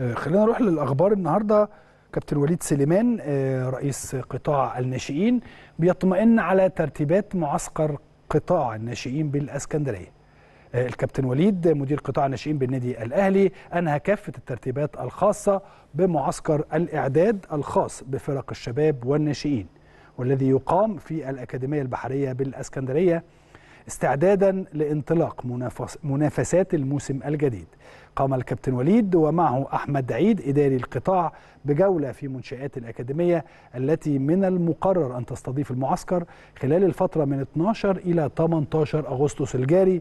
آه، خلينا نروح للاخبار النهارده كابتن وليد سليمان آه، رئيس قطاع الناشئين بيطمئن على ترتيبات معسكر قطاع الناشئين بالاسكندريه آه، الكابتن وليد مدير قطاع الناشئين بالنادي الاهلي انهى كافه الترتيبات الخاصه بمعسكر الاعداد الخاص بفرق الشباب والناشئين والذي يقام في الاكاديميه البحريه بالاسكندريه استعدادا لانطلاق منافسات الموسم الجديد قام الكابتن وليد ومعه أحمد عيد إداري القطاع بجولة في منشآت الأكاديمية التي من المقرر أن تستضيف المعسكر خلال الفترة من 12 إلى 18 أغسطس الجاري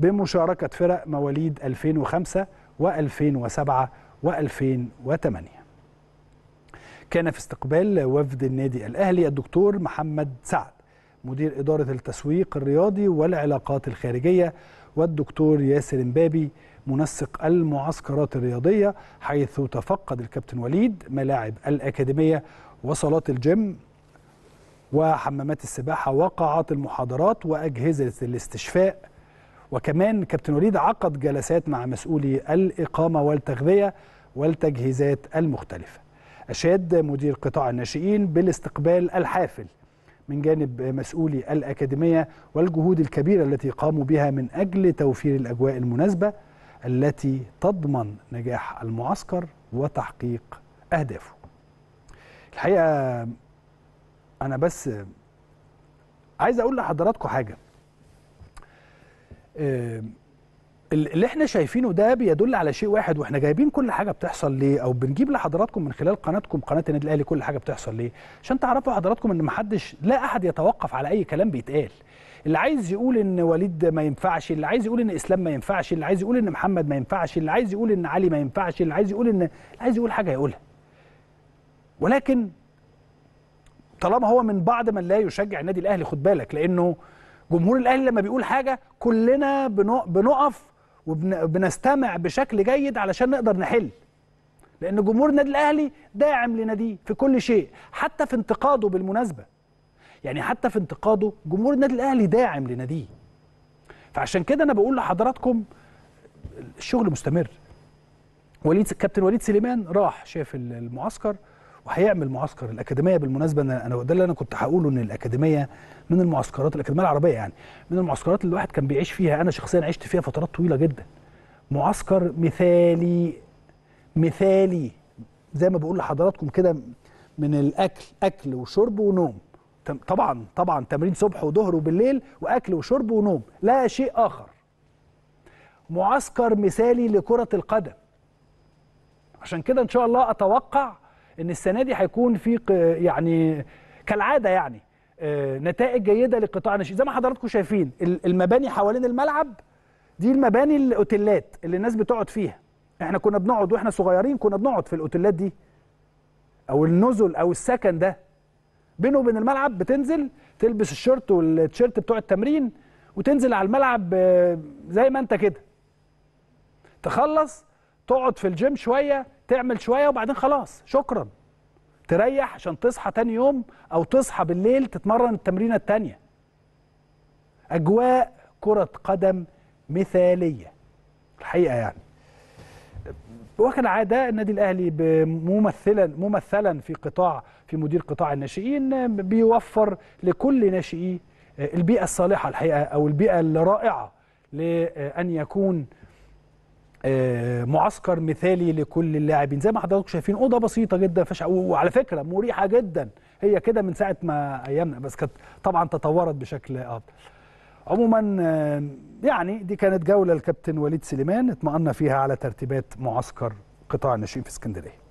بمشاركة فرق مواليد 2005 و2007 و2008 كان في استقبال وفد النادي الأهلي الدكتور محمد سعد مدير إدارة التسويق الرياضي والعلاقات الخارجية والدكتور ياسر مبابي منسق المعسكرات الرياضية حيث تفقد الكابتن وليد ملاعب الأكاديمية وصالات الجيم وحمامات السباحة وقاعات المحاضرات وأجهزة الاستشفاء وكمان كابتن وليد عقد جلسات مع مسؤولي الإقامة والتغذية والتجهيزات المختلفة أشاد مدير قطاع الناشئين بالاستقبال الحافل من جانب مسؤولي الأكاديمية والجهود الكبيرة التي قاموا بها من أجل توفير الأجواء المناسبة التي تضمن نجاح المعسكر وتحقيق أهدافه الحقيقة أنا بس عايز أقول لحضراتكم حاجة آه، اللي احنا شايفينه ده بيدل على شيء واحد واحنا جايبين كل حاجه بتحصل ليه او بنجيب لحضراتكم من خلال قناتكم قناه النادي الاهلي كل حاجه بتحصل ليه عشان تعرفوا حضراتكم ان محدش لا احد يتوقف على اي كلام بيتقال اللي عايز يقول ان وليد ما ينفعش اللي عايز يقول ان اسلام ما ينفعش اللي عايز يقول ان محمد ما ينفعش اللي عايز يقول ان علي ما ينفعش اللي عايز يقول ان اللي عايز يقول حاجه يقولها ولكن طالما هو من بعض من لا يشجع النادي الاهلي خد بالك لانه جمهور الاهلي لما بيقول حاجه كلنا بنقف وبنستمع بشكل جيد علشان نقدر نحل لأن جمهور النادي الأهلي داعم لناديه في كل شيء حتى في انتقاده بالمناسبة يعني حتى في انتقاده جمهور النادي الأهلي داعم لناديه فعشان كده أنا بقول لحضراتكم الشغل مستمر وليد كابتن وليد سليمان راح شاف المعسكر وهيعمل معسكر الاكاديميه بالمناسبه انا ده اللي انا كنت هقوله ان الاكاديميه من المعسكرات الاكاديميه العربيه يعني من المعسكرات اللي الواحد كان بيعيش فيها انا شخصيا عشت فيها فترات طويله جدا معسكر مثالي مثالي زي ما بقول لحضراتكم كده من الاكل اكل وشرب ونوم طبعا طبعا تمرين صبح وظهر وبالليل واكل وشرب ونوم لا شيء اخر معسكر مثالي لكره القدم عشان كده ان شاء الله اتوقع ان السنه دي هيكون في يعني كالعاده يعني آه، نتائج جيده لقطاع الناشئين زي ما حضراتكم شايفين المباني حوالين الملعب دي المباني الاوتيلات اللي الناس بتقعد فيها احنا كنا بنقعد واحنا صغيرين كنا بنقعد في الاوتيلات دي او النزل او السكن ده بينه وبين الملعب بتنزل تلبس الشورت والتيشيرت بتوع التمرين وتنزل على الملعب آه، زي ما انت كده تخلص تقعد في الجيم شويه تعمل شويه وبعدين خلاص شكرا تريح عشان تصحى تاني يوم او تصحى بالليل تتمرن التمرينه التانيه اجواء كره قدم مثاليه الحقيقه يعني وكالعاده النادي الاهلي ممثلا ممثلا في قطاع في مدير قطاع الناشئين بيوفر لكل ناشئي آه، البيئه الصالحه الحقيقه او البيئه الرائعه لان يكون آه، معسكر مثالي لكل اللاعبين زي ما حضراتكم شايفين اوضه بسيطه جدا فش وعلى فكره مريحه جدا هي كده من ساعه ما ايامنا بس كانت طبعا تطورت بشكل افضل عموما آه، يعني دي كانت جوله الكابتن وليد سليمان اطمأن فيها على ترتيبات معسكر قطاع الناشئين في اسكندريه